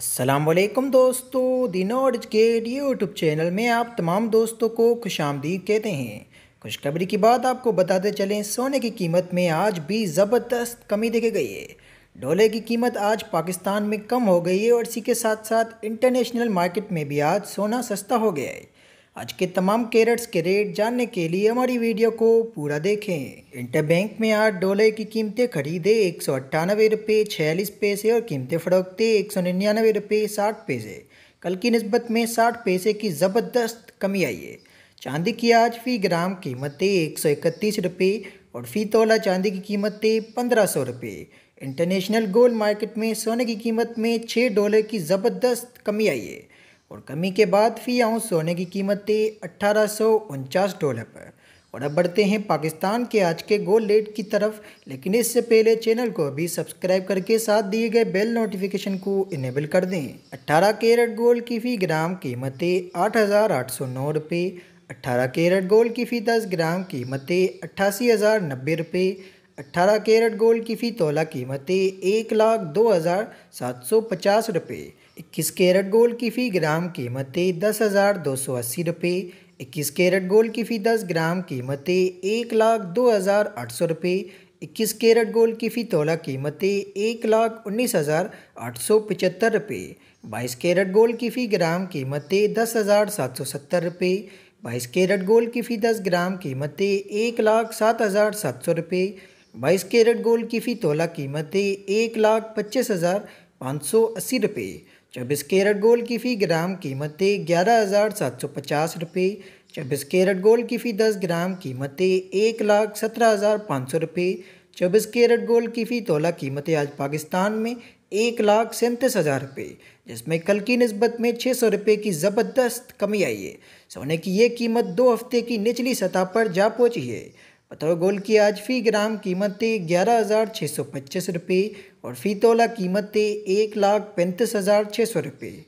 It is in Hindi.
असलम दोस्तों दिनोज के यूट्यूब चैनल में आप तमाम दोस्तों को खुश आमदीद कहते हैं खुशखबरी की बात आपको बताते चलें सोने की कीमत में आज भी ज़बरदस्त कमी देखी गई है डोले की कीमत आज पाकिस्तान में कम हो गई है और इसी के साथ साथ इंटरनेशनल मार्केट में भी आज सोना सस्ता हो गया है आज के तमाम कैरेट्स के रेट जानने के लिए हमारी वीडियो को पूरा देखें इंटरबैंक में आठ डॉलर की कीमतें खरीदे एक सौ अट्ठानवे रुपये छियालीस पैसे और कीमतें फरोखते एक सौ निन्यानवे रुपये साठ पैसे कल की नस्बत में साठ पैसे की ज़बरदस्त कमी आई है चांदी की आज फी ग्राम कीमतें एक सौ इकतीस रुपये और फी तोला चांदी की कीमतें पंद्रह सौ रुपये इंटरनेशनल गोल्ड मार्केट में सोने की कीमत में छः डॉलर की ज़बरदस्त कमी आई है और कमी के बाद फी आउंस सोने की कीमतें अट्ठारह डॉलर पर और अब बढ़ते हैं पाकिस्तान के आज के गोल रेट की तरफ लेकिन इससे पहले चैनल को अभी सब्सक्राइब करके साथ दिए गए बेल नोटिफिकेशन को इनेबल कर दें 18 कैरेट गोल्ड की फ़ी ग्राम कीमतें आठ हज़ार आठ सौ नौ रुपये अट्ठारह कैरेट गोल्ड की फ़ी दस ग्राम कीमतें अट्ठासी हज़ार नब्बे रुपये अट्ठारह कैरेट गोल्ड की फ़ी तोला कीमतें एक लाख दो हज़ार सात सौ पचास रुपये इक्कीस कैरेट गोल्ड की फ़ी ग्राम कीमतें दस हज़ार दो सौ अस्सी रुपये इक्कीस कैरेट गोल्ड की फ़ी दस ग्राम कीमतें एक लाख दो हज़ार आठ सौ रुपये इक्कीस कैरेट गोल्ड की फ़ी तोला कीमतें एक लाख उन्नीस हज़ार आठ सौ पचहत्तर रुपये बाईस कैरेट गोल्ड की फ़ी ग्राम कीमतें दस हज़ार सात सौ सत्तर रुपये बाईस कैरेट गोल्ड की फ़ी दस ग्राम कीमतें एक लाख सात हज़ार सात सौ रुपये बाईस कैरेट गोल्ड की फ़ी तोला कीमत थी एक लाख पच्चीस हज़ार पाँच सौ अस्सी रुपये चौबीस कैरेट गोल्ड की फ़ी ग्राम कीमत थी ग्यारह हज़ार सात सौ पचास रुपये चौबीस कैरेट गोल्ड की फ़ी दस ग्राम कीमत थी एक लाख सत्रह हज़ार पाँच सौ रुपये चौबीस कैरेट गोल्ड की फ़ी तोला है आज पाकिस्तान में एक लाख सैंतीस हज़ार रुपये जिसमें कल की नस्बत में छः सौ रुपये की ज़बरदस्त कमी आई है सोने की ये कीमत दो हफ्ते की निचली सतह पर जा पहुँची है बतौर गोल की आज फ़ी ग्राम कीमत थी ग्यारह हज़ार छः सौ पच्चीस रुपये और फ़ी तोला कीमत थी एक लाख पैंतीस हज़ार छः सौ रुपये